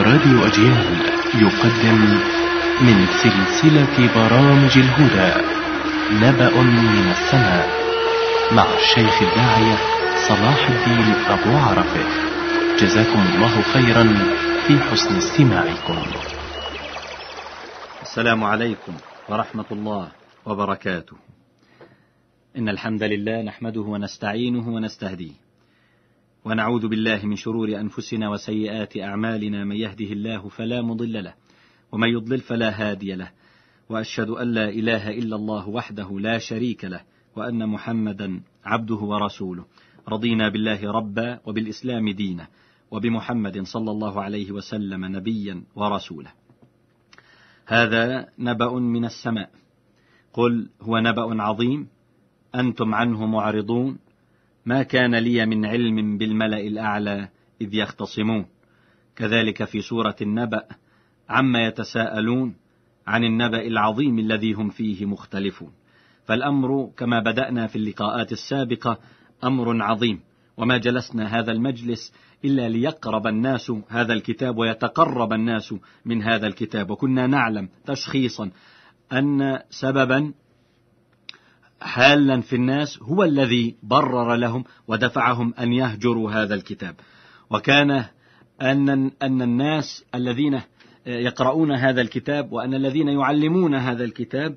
راديو أجيال يقدم من سلسلة برامج الهدى نبأ من السماء مع الشيخ الداعية صلاح الدين أبو عرفة جزاكم الله خيرا في حسن استماعكم السلام عليكم ورحمة الله وبركاته إن الحمد لله نحمده ونستعينه ونستهديه ونعوذ بالله من شرور أنفسنا وسيئات أعمالنا من يهده الله فلا مضل له ومن يضلل فلا هادي له وأشهد أن لا إله إلا الله وحده لا شريك له وأن محمدا عبده ورسوله رضينا بالله ربا وبالإسلام دينا وبمحمد صلى الله عليه وسلم نبيا ورسولا هذا نبأ من السماء قل هو نبأ عظيم أنتم عنه معرضون ما كان لي من علم بالملا الاعلى اذ يختصمون كذلك في سوره النبا عما يتساءلون عن النبا العظيم الذي هم فيه مختلفون فالامر كما بدانا في اللقاءات السابقه امر عظيم وما جلسنا هذا المجلس الا ليقرب الناس هذا الكتاب ويتقرب الناس من هذا الكتاب وكنا نعلم تشخيصا ان سببا حالا في الناس هو الذي برر لهم ودفعهم أن يهجروا هذا الكتاب وكان أن, أن الناس الذين يقرؤون هذا الكتاب وأن الذين يعلمون هذا الكتاب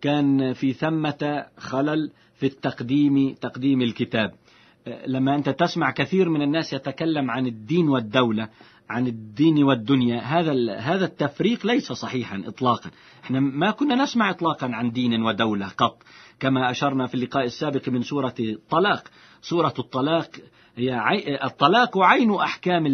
كان في ثمة خلل في التقديم تقديم الكتاب لما أنت تسمع كثير من الناس يتكلم عن الدين والدولة عن الدين والدنيا هذا هذا التفريق ليس صحيحا اطلاقا احنا ما كنا نسمع اطلاقا عن دين ودوله قط كما أشرنا في اللقاء السابق من سورة الطلاق سورة الطلاق هي الطلاق عين أحكام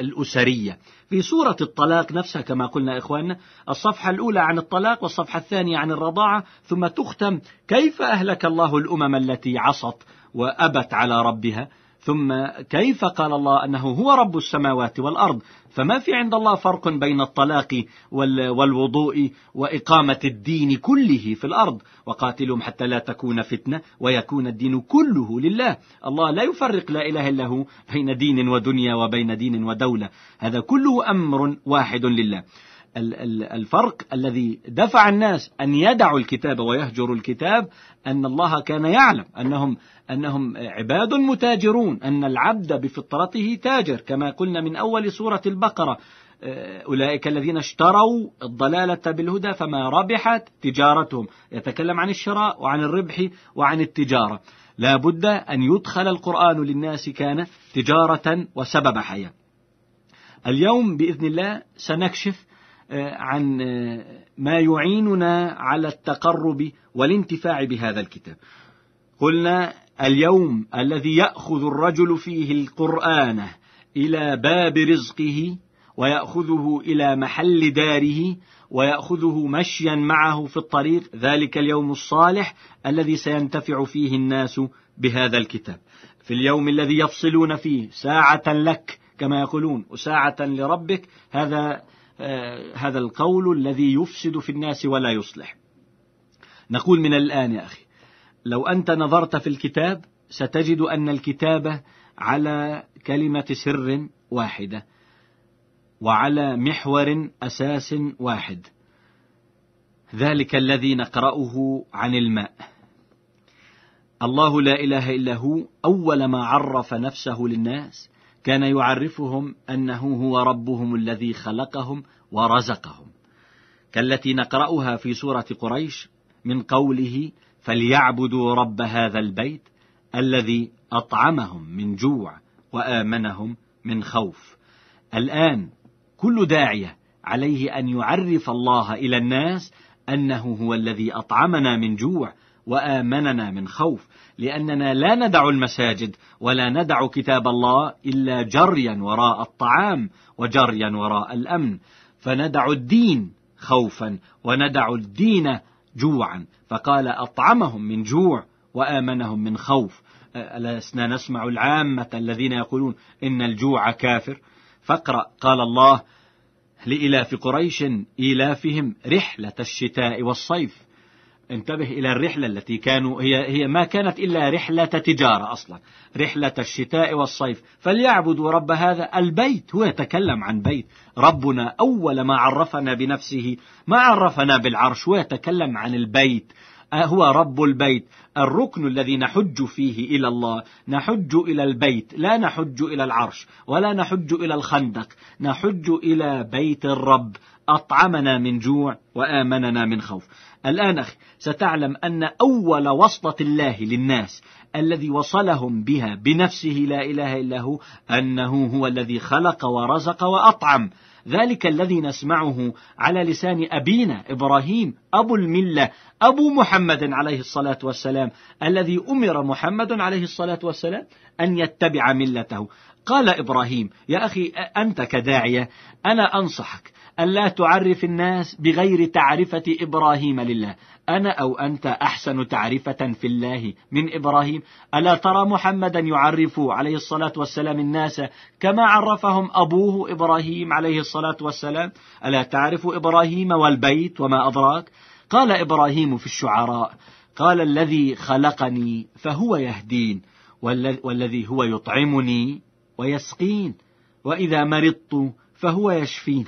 الأسرية في سورة الطلاق نفسها كما قلنا إخواننا الصفحة الأولى عن الطلاق والصفحة الثانية عن الرضاعة ثم تختم كيف أهلك الله الأمم التي عصت وأبت على ربها ثم كيف قال الله انه هو رب السماوات والارض فما في عند الله فرق بين الطلاق والوضوء واقامه الدين كله في الارض وقاتلهم حتى لا تكون فتنه ويكون الدين كله لله الله لا يفرق لا اله الا هو بين دين ودنيا وبين دين ودوله هذا كله امر واحد لله الفرق الذي دفع الناس أن يدعوا الكتاب ويهجروا الكتاب أن الله كان يعلم أنهم أنهم عباد متاجرون أن العبد بفطرته تاجر كما قلنا من أول سورة البقرة آه، أولئك الذين اشتروا الضلالة بالهدى فما ربحت تجارتهم يتكلم عن الشراء وعن الربح وعن التجارة لا بد أن يدخل القرآن للناس كان تجارة وسبب حياة اليوم بإذن الله سنكشف آه، عن آه، ما يعيننا على التقرب والانتفاع بهذا الكتاب قلنا اليوم الذي ياخذ الرجل فيه القران الى باب رزقه وياخذه الى محل داره وياخذه مشيا معه في الطريق ذلك اليوم الصالح الذي سينتفع فيه الناس بهذا الكتاب في اليوم الذي يفصلون فيه ساعه لك كما يقولون وساعه لربك هذا آه، هذا القول الذي يفسد في الناس ولا يصلح نقول من الآن يا أخي لو أنت نظرت في الكتاب ستجد أن الكتابة على كلمة سر واحدة وعلى محور أساس واحد ذلك الذي نقرأه عن الماء الله لا إله إلا هو أول ما عرف نفسه للناس كان يعرفهم أنه هو ربهم الذي خلقهم ورزقهم كالتي نقرأها في سورة قريش من قوله فليعبدوا رب هذا البيت الذي أطعمهم من جوع وآمنهم من خوف الآن كل داعية عليه أن يعرف الله إلى الناس أنه هو الذي أطعمنا من جوع وامننا من خوف لاننا لا ندع المساجد ولا ندع كتاب الله الا جريا وراء الطعام وجريا وراء الامن فندع الدين خوفا وندع الدين جوعا فقال اطعمهم من جوع وامنهم من خوف ألسنا نسمع العامة الذين يقولون إن الجوع كافر فاقرأ قال الله لإلاف قريش إيلافهم رحلة الشتاء والصيف انتبه إلى الرحلة التي كانوا هي هي ما كانت إلا رحلة تجارة أصلا رحلة الشتاء والصيف فليعبدوا رب هذا البيت هو يتكلم عن بيت ربنا أول ما عرفنا بنفسه ما عرفنا بالعرش هو يتكلم عن البيت أه، هو رب البيت الركن الذي نحج فيه إلى الله نحج إلى البيت لا نحج إلى العرش ولا نحج إلى الخندق نحج إلى بيت الرب أطعمنا من جوع وآمننا من خوف الآن أخي ستعلم أن أول وصلة الله للناس الذي وصلهم بها بنفسه لا إله إلا هو أنه هو الذي خلق ورزق وأطعم ذلك الذي نسمعه على لسان أبينا إبراهيم أبو الملة أبو محمد عليه الصلاة والسلام الذي أمر محمد عليه الصلاة والسلام أن يتبع ملته قال إبراهيم يا أخي أنت كداعية أنا أنصحك ألا تعرف الناس بغير تعرفة إبراهيم لله أنا أو أنت أحسن تعرفة في الله من إبراهيم ألا ترى محمدا يعرف عليه الصلاة والسلام الناس كما عرفهم أبوه إبراهيم عليه الصلاة والسلام ألا تعرف إبراهيم والبيت وما أدراك قال إبراهيم في الشعراء قال الذي خلقني فهو يهدين والذي هو يطعمني ويسقين وإذا مرضت فهو يشفين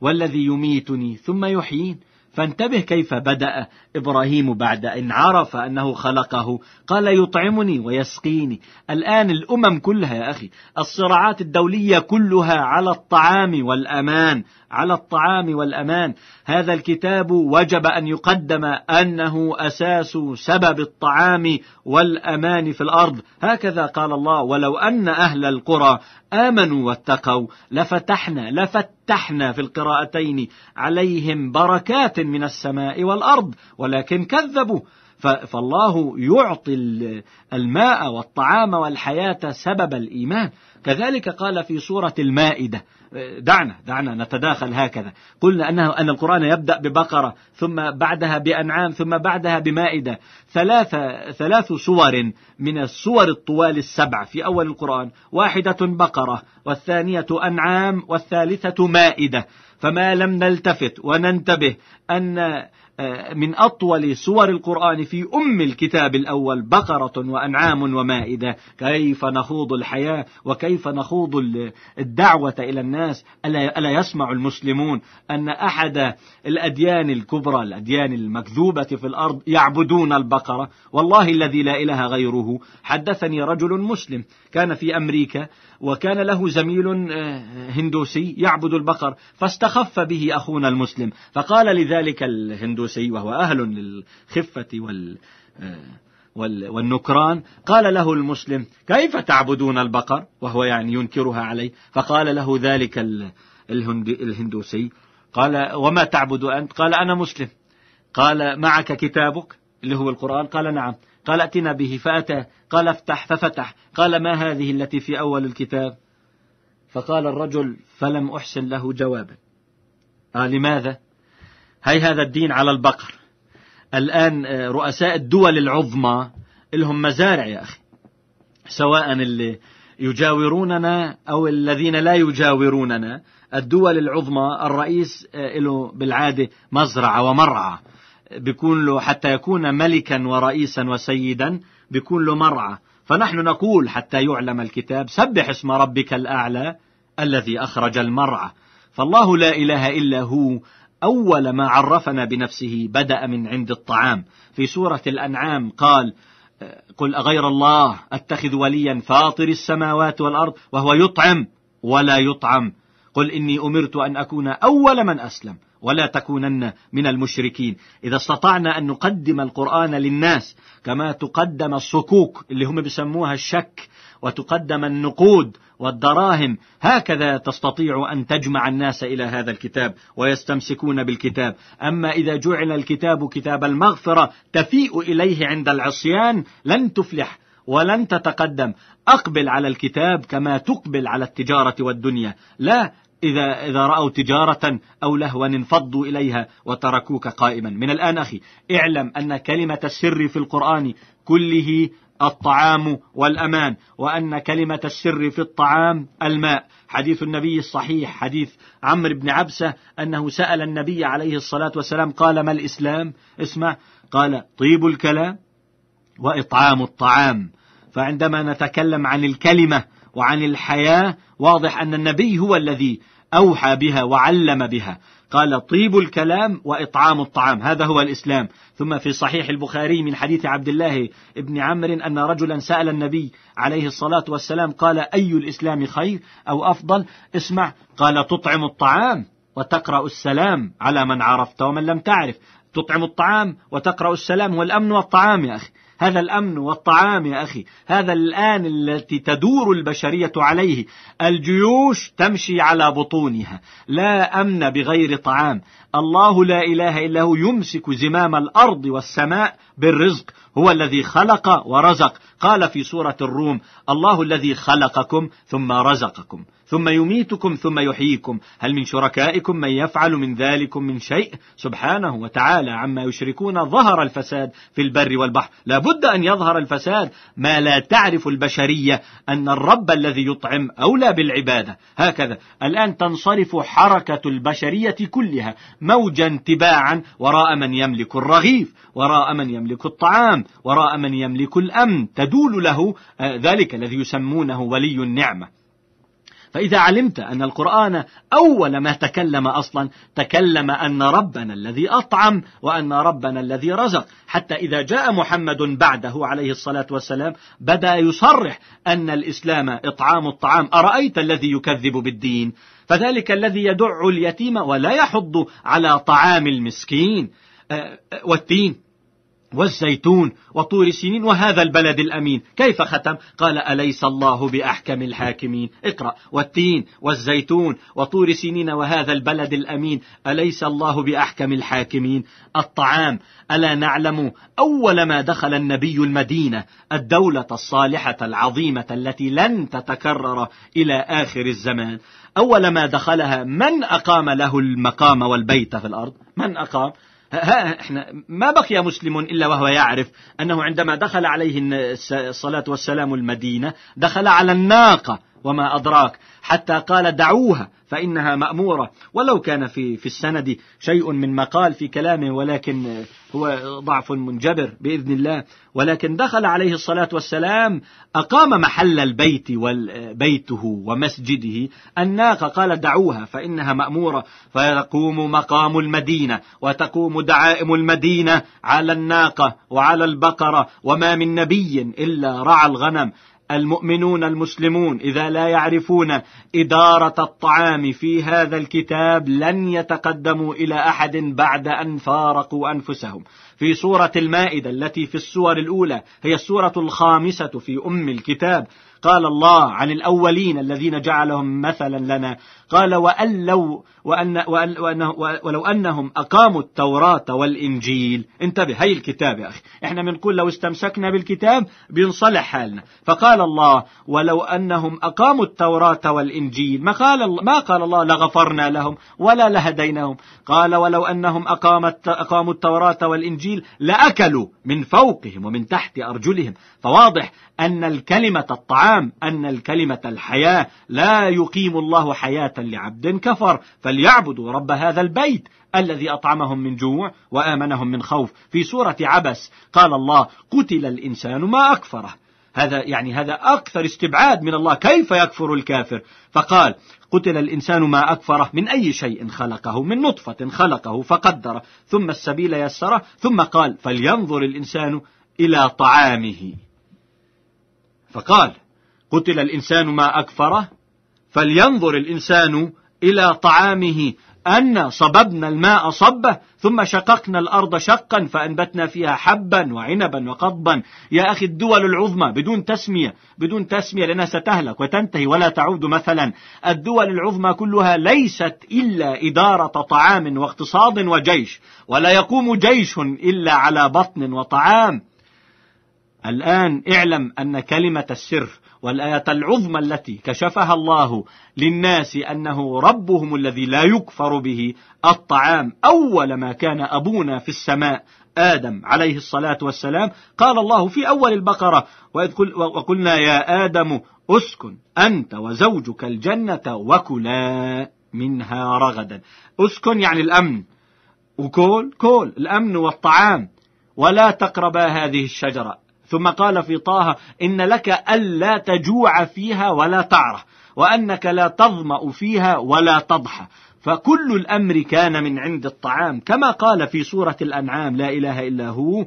والذي يميتني ثم يحيين فانتبه كيف بدأ إبراهيم بعد أن عرف أنه خلقه قال يطعمني ويسقيني الآن الأمم كلها يا أخي الصراعات الدولية كلها على الطعام والأمان على الطعام والأمان هذا الكتاب وجب أن يقدم أنه أساس سبب الطعام والأمان في الأرض هكذا قال الله ولو أن أهل القرى آمنوا واتقوا لفتحنا لفتحنا في القراءتين عليهم بركات من السماء والأرض ولكن كذبوا فالله يعطي الماء والطعام والحياة سبب الإيمان كذلك قال في سورة المائدة دعنا دعنا نتداخل هكذا قلنا أنه أن القرآن يبدأ ببقرة ثم بعدها بأنعام ثم بعدها بمائدة ثلاثة ثلاث سور من السور الطوال السبع في أول القرآن واحدة بقرة والثانية أنعام والثالثة مائدة فما لم نلتفت وننتبه أن آه، من أطول سور القرآن في أم الكتاب الأول بقرة وأنعام ومائدة كيف نخوض الحياة وكيف نخوض الدعوة إلى الناس الناس ألا, ألا يسمع المسلمون أن أحد الأديان الكبرى الأديان المكذوبة في الأرض يعبدون البقرة والله الذي لا إله غيره حدثني رجل مسلم كان في أمريكا وكان له زميل آه، هندوسي يعبد البقر فاستخف به أخونا المسلم فقال لذلك الهندوسي وهو أهل للخفة وال آه، والنكران قال له المسلم كيف تعبدون البقر وهو يعني ينكرها عليه فقال له ذلك الهندوسي قال وما تعبد أنت قال أنا مسلم قال معك كتابك اللي هو القرآن قال نعم قال ائتنا به فأتى قال افتح ففتح قال ما هذه التي في أول الكتاب فقال الرجل فلم أحسن له جوابا قال لماذا هي هذا الدين على البقر الآن آه، رؤساء الدول العظمى لهم مزارع يا أخي سواء اللي يجاوروننا أو الذين لا يجاوروننا الدول العظمى الرئيس آه، له بالعادة مزرعة ومرعى بيكون له حتى يكون ملكا ورئيسا وسيدا بيكون له مرعى فنحن نقول حتى يعلم الكتاب سبح اسم ربك الأعلى الذي أخرج المرعى فالله لا إله إلا هو أول ما عرفنا بنفسه بدأ من عند الطعام في سورة الأنعام قال قل أغير الله أتخذ وليا فاطر السماوات والأرض وهو يطعم ولا يطعم قل إني أمرت أن أكون أول من أسلم ولا تكونن من المشركين إذا استطعنا أن نقدم القرآن للناس كما تقدم الصكوك اللي هم بيسموها الشك وتقدم النقود والدراهم هكذا تستطيع أن تجمع الناس إلى هذا الكتاب ويستمسكون بالكتاب أما إذا جعل الكتاب كتاب المغفرة تفيء إليه عند العصيان لن تفلح ولن تتقدم أقبل على الكتاب كما تقبل على التجارة والدنيا لا إذا إذا رأوا تجارة أو لهوا انفضوا إليها وتركوك قائما من الآن أخي اعلم أن كلمة السر في القرآن كله الطعام والأمان وأن كلمة السر في الطعام الماء حديث النبي الصحيح حديث عمرو بن عبسة أنه سأل النبي عليه الصلاة والسلام قال ما الإسلام اسمع قال طيب الكلام وإطعام الطعام فعندما نتكلم عن الكلمة وعن الحياة واضح أن النبي هو الذي أوحى بها وعلم بها قال طيب الكلام وإطعام الطعام هذا هو الإسلام ثم في صحيح البخاري من حديث عبد الله بن عمرو أن رجلا سأل النبي عليه الصلاة والسلام قال أي الإسلام خير أو أفضل اسمع قال تطعم الطعام وتقرأ السلام على من عرفت ومن لم تعرف تطعم الطعام وتقرأ السلام والأمن والطعام يا أخي هذا الأمن والطعام يا أخي هذا الآن التي تدور البشرية عليه الجيوش تمشي على بطونها لا أمن بغير طعام الله لا إله إلا هو يمسك زمام الأرض والسماء بالرزق هو الذي خلق ورزق قال في سورة الروم الله الذي خلقكم ثم رزقكم ثم يميتكم ثم يحييكم هل من شركائكم من يفعل من ذلكم من شيء سبحانه وتعالى عما يشركون ظهر الفساد في البر والبحر لا بد أن يظهر الفساد ما لا تعرف البشرية أن الرب الذي يطعم أولى بالعبادة هكذا الآن تنصرف حركة البشرية كلها موجا تباعا وراء من يملك الرغيف وراء من يملك الطعام وراء من يملك الأمن تدول له آه، ذلك الذي يسمونه ولي النعمة فإذا علمت أن القرآن أول ما تكلم أصلا تكلم أن ربنا الذي أطعم وأن ربنا الذي رزق حتى إذا جاء محمد بعده عليه الصلاة والسلام بدأ يصرح أن الإسلام إطعام الطعام أرأيت الذي يكذب بالدين فذلك الذي يدع اليتيم ولا يحض على طعام المسكين أه، أه، والتين والزيتون وطور سنين وهذا البلد الأمين كيف ختم قال أليس الله بأحكم الحاكمين اقرأ والتين والزيتون وطور سنين وهذا البلد الأمين أليس الله بأحكم الحاكمين الطعام ألا نعلم أول ما دخل النبي المدينة الدولة الصالحة العظيمة التي لن تتكرر إلى آخر الزمان أول ما دخلها من أقام له المقام والبيت في الأرض من أقام ها احنا ما بقي مسلم إلا وهو يعرف أنه عندما دخل عليه الصلاة والسلام المدينة دخل على الناقة وما أدراك حتى قال دعوها فإنها مأمورة ولو كان في, في السند شيء من مقال في كلامه ولكن هو ضعف منجبر بإذن الله ولكن دخل عليه الصلاة والسلام أقام محل البيت وبيته ومسجده الناقة قال دعوها فإنها مأمورة فيقوم مقام المدينة وتقوم دعائم المدينة على الناقة وعلى البقرة وما من نبي إلا رعى الغنم المؤمنون المسلمون اذا لا يعرفون اداره الطعام في هذا الكتاب لن يتقدموا الى احد بعد ان فارقوا انفسهم في سوره المائده التي في السور الاولى هي السوره الخامسه في ام الكتاب قال الله عن الأولين الذين جعلهم مثلا لنا قال وأن لو وأن وأن وأن ولو أنهم أقاموا التوراة والإنجيل انتبه هي الكتاب يا أخي احنا بنقول لو استمسكنا بالكتاب بينصلح حالنا فقال الله ولو أنهم أقاموا التوراة والإنجيل ما قال, ما قال الله لغفرنا لهم ولا لهديناهم قال ولو أنهم أقامت أقاموا التوراة والإنجيل لأكلوا من فوقهم ومن تحت أرجلهم فواضح أن الكلمة الطعام الكلام أن الكلمة الحياة لا يقيم الله حياة لعبد كفر فليعبدوا رب هذا البيت الذي أطعمهم من جوع وآمنهم من خوف في سورة عبس قال الله قتل الإنسان ما أكفره هذا يعني هذا أكثر استبعاد من الله كيف يكفر الكافر فقال قتل الإنسان ما أكفره من أي شيء خلقه من نطفة خلقه فقدره ثم السبيل يسره ثم قال فلينظر الإنسان إلى طعامه فقال قتل الانسان ما اكفره فلينظر الانسان الى طعامه أن صببنا الماء صبه ثم شققنا الأرض شقا فأنبتنا فيها حبا وعنبا وقضبا يا أخي الدول العظمى بدون تسمية بدون تسمية لأنها ستهلك وتنتهي ولا تعود مثلا الدول العظمى كلها ليست إلا إدارة طعام واقتصاد وجيش ولا يقوم جيش إلا على بطن وطعام الآن اعلم أن كلمة السر والآية العظمى التي كشفها الله للناس أنه ربهم الذي لا يكفر به الطعام أول ما كان أبونا في السماء آدم عليه الصلاة والسلام قال الله في أول البقرة وقلنا يا آدم أسكن أنت وزوجك الجنة وكلا منها رغدا أسكن يعني الأمن وكل كل الأمن والطعام ولا تقربا هذه الشجرة ثم قال في طه إن لك ألا تجوع فيها ولا تعرى وأنك لا تظمأ فيها ولا تضحى فكل الأمر كان من عند الطعام كما قال في سورة الأنعام لا إله إلا هو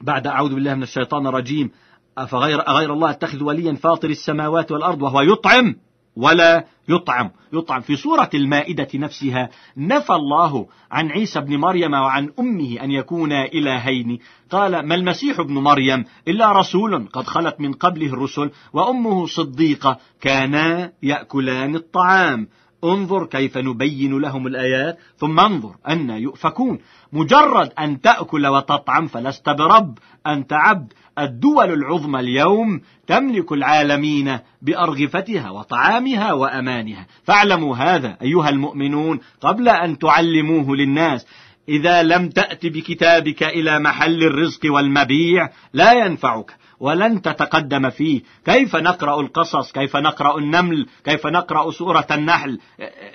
بعد أعوذ بالله من الشيطان الرجيم أفغير أغير الله أتخذ وليا فاطر السماوات والأرض وهو يطعم ولا يطعم يطعم في سورة المائدة نفسها نفى الله عن عيسى بن مريم وعن أمه أن يكونا إلهين قال ما المسيح ابن مريم إلا رسول قد خلت من قبله الرسل وأمه صديقة كانا يأكلان الطعام انظر كيف نبين لهم الآيات ثم انظر أن يؤفكون مجرد أن تأكل وتطعم فلست برب أنت عبد الدول العظمى اليوم تملك العالمين بأرغفتها وطعامها وأمانها فاعلموا هذا أيها المؤمنون قبل أن تعلموه للناس إذا لم تأت بكتابك إلى محل الرزق والمبيع لا ينفعك ولن تتقدم فيه كيف نقرأ القصص كيف نقرأ النمل كيف نقرأ سورة النحل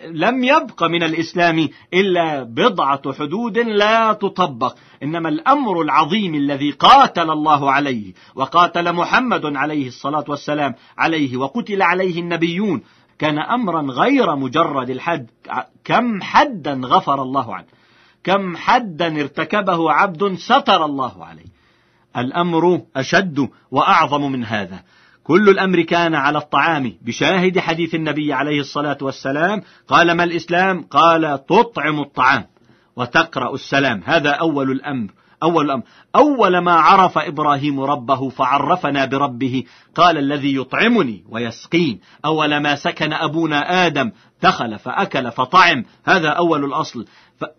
لم يبق من الإسلام إلا بضعة حدود لا تطبق إنما الأمر العظيم الذي قاتل الله عليه وقاتل محمد عليه الصلاة والسلام عليه وقتل عليه النبيون كان امرا غير مجرد الحد كم حدا غفر الله عنه كم حدا ارتكبه عبد ستر الله عليه الأمر أشد وأعظم من هذا كل الأمر كان على الطعام بشاهد حديث النبي عليه الصلاة والسلام قال ما الإسلام قال تطعم الطعام وتقرأ السلام هذا أول الأمر أول الأمر أول ما عرف إبراهيم ربه فعرفنا بربه قال الذي يطعمني ويسقين أول ما سكن أبونا آدم دخل فأكل فطعم هذا أول الأصل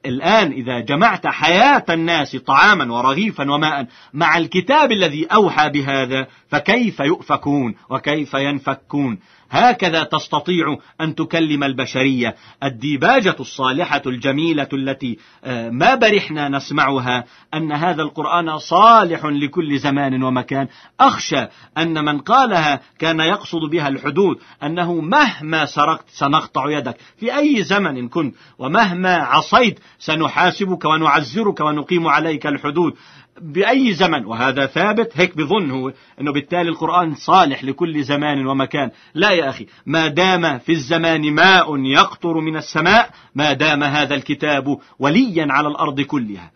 الآن إذا جمعت حياة الناس طعاما ورغيفا وماء مع الكتاب الذي أوحى بهذا فكيف يؤفكون وكيف ينفكون هكذا تستطيع أن تكلم البشرية الديباجة الصالحة الجميلة التي آه، ما برحنا نسمعها أن هذا القرآن صالح لكل زمان ومكان أخشى أن من قالها كان يقصد بها الحدود أنه مهما سرقت سنقطع يدك في أي زمن كنت ومهما عصيت سنحاسبك ونعزرك ونقيم عليك الحدود بأي زمن وهذا ثابت هيك بظن هو أنه بالتالي القرآن صالح لكل زمان ومكان لا يا أخي ما دام في الزمان ماء يقطر من السماء ما دام هذا الكتاب وليا على الأرض كلها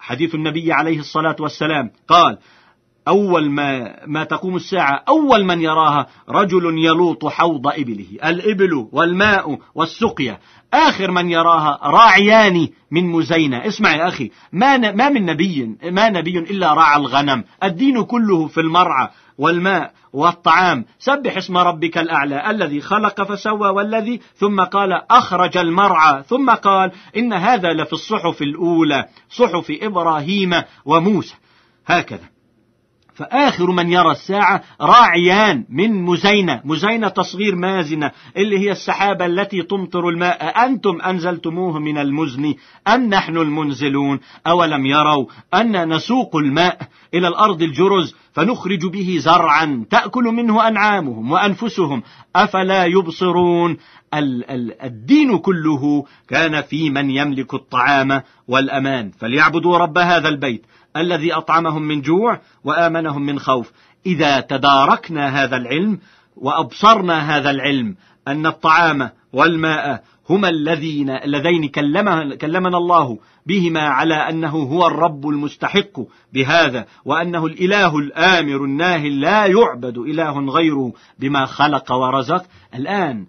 حديث النبي عليه الصلاة والسلام قال أول ما, ما تقوم الساعة أول من يراها رجل يلوط حوض إبله الإبل والماء والسقيا آخر من يراها راعيان من مزينة اسمع يا أخي ما, ما من نبي ما نبي إلا راعى الغنم الدين كله في المرعى والماء والطعام سبح اسم ربك الأعلى الذي خلق فسوى والذي ثم قال أخرج المرعى ثم قال إن هذا لفي الصحف الأولى صحف إبراهيم وموسى هكذا فآخر من يرى الساعة راعيان من مزينة مزينة تصغير مازنة اللي هي السحابة التي تمطر الماء أنتم أنزلتموه من المزن أم نحن المنزلون أولم يروا أن نسوق الماء إلى الأرض الجرز فنخرج به زرعا تأكل منه أنعامهم وأنفسهم أفلا يبصرون الدين كله كان في من يملك الطعام والأمان فليعبدوا رب هذا البيت الذي أطعمهم من جوع وآمنهم من خوف إذا تداركنا هذا العلم وأبصرنا هذا العلم أن الطعام والماء هما اللذين اللذين كلمنا الله بهما على انه هو الرب المستحق بهذا وانه الاله الامر الناهي لا يعبد اله غيره بما خلق ورزق الان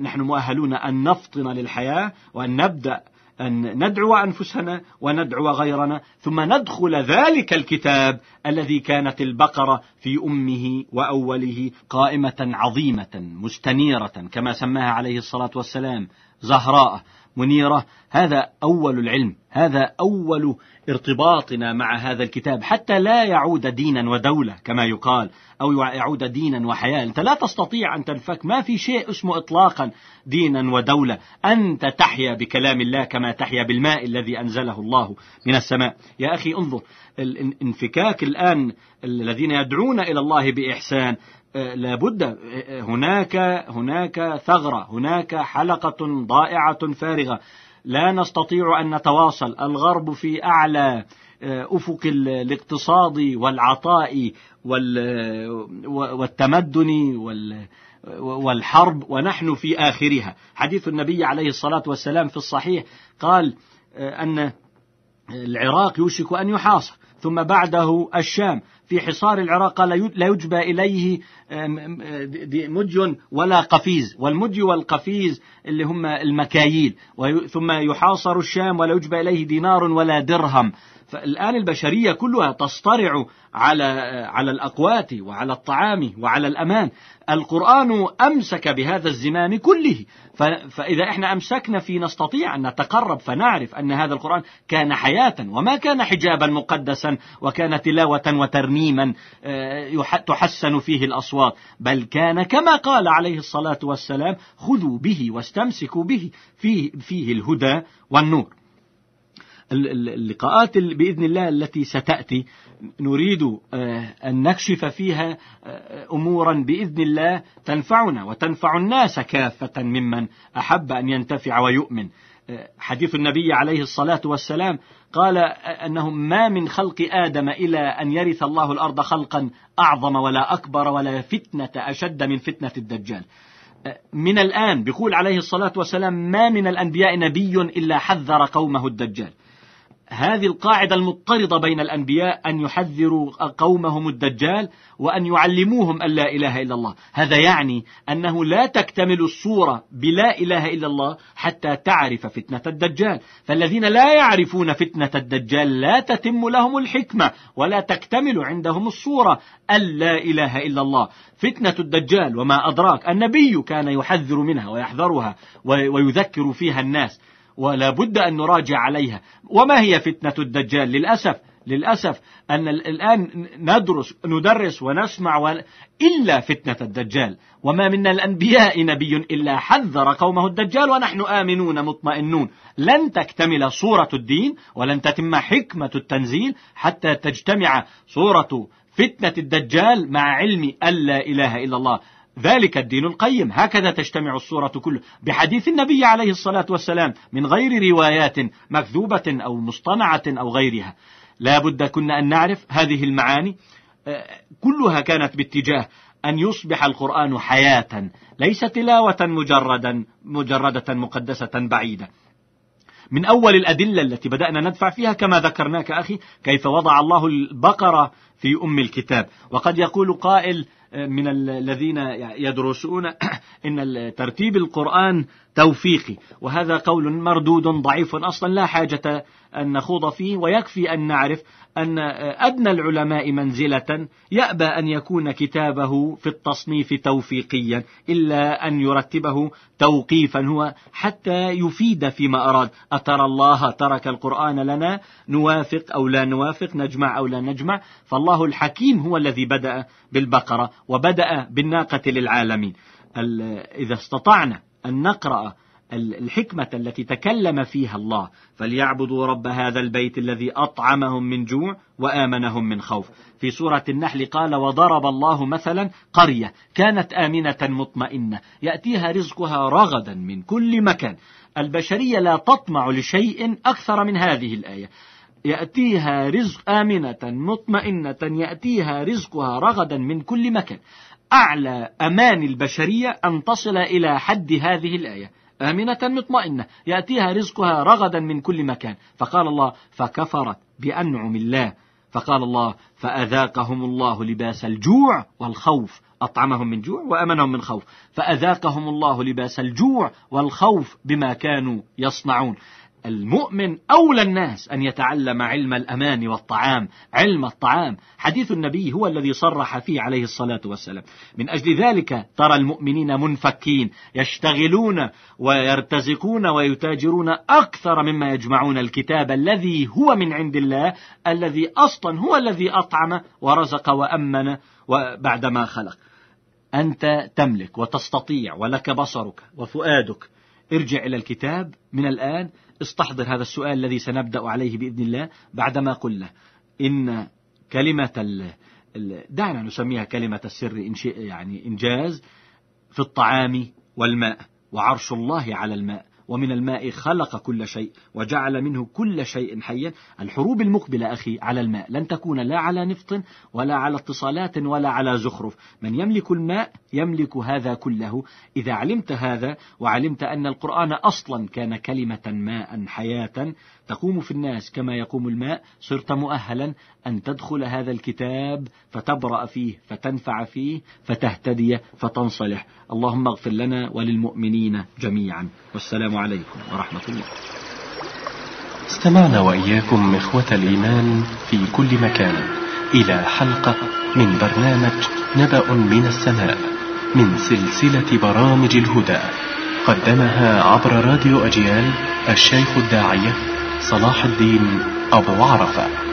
نحن مؤهلون ان نفطن للحياه وان نبدا أن ندعو أنفسنا وندعو غيرنا ثم ندخل ذلك الكتاب الذي كانت البقرة في أمه وأوله قائمة عظيمة مستنيرة كما سماها عليه الصلاة والسلام زهراء منيرة هذا أول العلم هذا أول ارتباطنا مع هذا الكتاب حتى لا يعود دينا ودولة كما يقال أو يعود دينا وحياة أنت لا تستطيع أن تنفك ما في شيء اسمه إطلاقا دينا ودولة أنت تحيا بكلام الله كما تحيا بالماء الذي أنزله الله من السماء يا أخي انظر الانفكاك الآن الذين يدعون إلى الله بإحسان آه، لابد آه، آه، هناك هناك ثغرة هناك حلقة ضائعة فارغة لا نستطيع أن نتواصل الغرب في أعلى أفق الاقتصاد والعطاء والتمدن والحرب ونحن في آخرها حديث النبي عليه الصلاة والسلام في الصحيح قال أن العراق يوشك أن يحاصر ثم بعده الشام في حصار العراق لا يجبى إليه مدي ولا قفيز والمدي والقفيز اللي هم المكاييل ثم يحاصر الشام ولا يجبى إليه دينار ولا درهم فالآن البشرية كلها تصطرع على على الأقوات وعلى الطعام وعلى الأمان القرآن أمسك بهذا الزمان كله فإذا إحنا أمسكنا في نستطيع أن نتقرب فنعرف أن هذا القرآن كان حياة وما كان حجابا مقدسا وكان تلاوة وترنيما آه، تحسن فيه الأصوات بل كان كما قال عليه الصلاة والسلام خذوا به واستمسكوا به فيه, فيه الهدى والنور اللقاءات باذن الله التي ستاتي نريد آه، ان نكشف فيها آه، امورا باذن الله تنفعنا وتنفع الناس كافه ممن احب ان ينتفع ويؤمن آه، حديث النبي عليه الصلاه والسلام قال انه ما من خلق ادم الى ان يرث الله الارض خلقا اعظم ولا اكبر ولا فتنه اشد من فتنه الدجال. من الان بيقول عليه الصلاه والسلام ما من الانبياء نبي الا حذر قومه الدجال. هذه القاعدة المضطردة بين الأنبياء أن يحذروا قومهم الدجال وأن يعلموهم أن لا إله إلا الله هذا يعني أنه لا تكتمل الصورة بلا إله إلا الله حتى تعرف فتنة الدجال فالذين لا يعرفون فتنة الدجال لا تتم لهم الحكمة ولا تكتمل عندهم الصورة أن لا إله إلا الله فتنة الدجال وما أدراك النبي كان يحذر منها ويحذرها ويذكر فيها الناس ولا بد أن نراجع عليها وما هي فتنة الدجال للأسف للأسف أن الآن ندرس ندرس ونسمع و... إلا فتنة الدجال وما من الأنبياء نبي إلا حذر قومه الدجال ونحن آمنون مطمئنون لن تكتمل صورة الدين ولن تتم حكمة التنزيل حتى تجتمع صورة فتنة الدجال مع علم ألا إله إلا الله ذلك الدين القيم هكذا تجتمع الصورة كله بحديث النبي عليه الصلاة والسلام من غير روايات مكذوبة أو مصطنعة أو غيرها لا بد كنا أن نعرف هذه المعاني آه، كلها كانت باتجاه أن يصبح القرآن حياة ليس تلاوة مجردا مجردة مقدسة بعيدة من أول الأدلة التي بدأنا ندفع فيها كما ذكرناك أخي كيف وضع الله البقرة في أم الكتاب وقد يقول قائل من الذين يدرسون أن ترتيب القرآن توفيقي وهذا قول مردود ضعيف أصلا لا حاجة أن نخوض فيه ويكفي أن نعرف أن أدنى العلماء منزلة يأبى أن يكون كتابه في التصنيف توفيقيا إلا أن يرتبه توقيفا هو حتى يفيد فيما أراد أترى الله ترك القرآن لنا نوافق أو لا نوافق نجمع أو لا نجمع فالله الحكيم هو الذي بدأ بالبقرة وبدأ بالناقة للعالمين إذا استطعنا أن نقرأ الحكمة التي تكلم فيها الله فليعبدوا رب هذا البيت الذي أطعمهم من جوع وآمنهم من خوف في سورة النحل قال وضرب الله مثلا قرية كانت آمنة مطمئنة يأتيها رزقها رغدا من كل مكان البشرية لا تطمع لشيء أكثر من هذه الآية يأتيها رزق آمنة مطمئنة يأتيها رزقها رغدا من كل مكان أعلى أمان البشرية أن تصل إلى حد هذه الآية آمنة مطمئنة يأتيها رزقها رغدا من كل مكان فقال الله فكفرت بأنعم الله فقال الله فأذاقهم الله لباس الجوع والخوف أطعمهم من جوع وأمنهم من خوف فأذاقهم الله لباس الجوع والخوف بما كانوا يصنعون المؤمن أولى الناس أن يتعلم علم الأمان والطعام علم الطعام حديث النبي هو الذي صرح فيه عليه الصلاة والسلام من أجل ذلك ترى المؤمنين منفكين يشتغلون ويرتزقون ويتاجرون أكثر مما يجمعون الكتاب الذي هو من عند الله الذي أصلا هو الذي أطعم ورزق وأمن وبعدما خلق أنت تملك وتستطيع ولك بصرك وفؤادك ارجع إلى الكتاب من الآن استحضر هذا السؤال الذي سنبدأ عليه بإذن الله بعدما قلنا إن كلمة ال... ال... دعنا نسميها كلمة السر إن يعني إنجاز في الطعام والماء وعرش الله على الماء ومن الماء خلق كل شيء وجعل منه كل شيء حيا الحروب المقبلة أخي على الماء لن تكون لا على نفط ولا على اتصالات ولا على زخرف من يملك الماء يملك هذا كله إذا علمت هذا وعلمت أن القرآن أصلا كان كلمة ماء حياة تقوم في الناس كما يقوم الماء صرت مؤهلا أن تدخل هذا الكتاب فتبرأ فيه فتنفع فيه فتهتدي فتنصلح اللهم اغفر لنا وللمؤمنين جميعا والسلام عليكم ورحمة الله استمعنا وإياكم إخوة الإيمان في كل مكان إلى حلقة من برنامج نبأ من السماء من سلسلة برامج الهدى قدمها عبر راديو أجيال الشيخ الداعية صلاح الدين أبو عرفة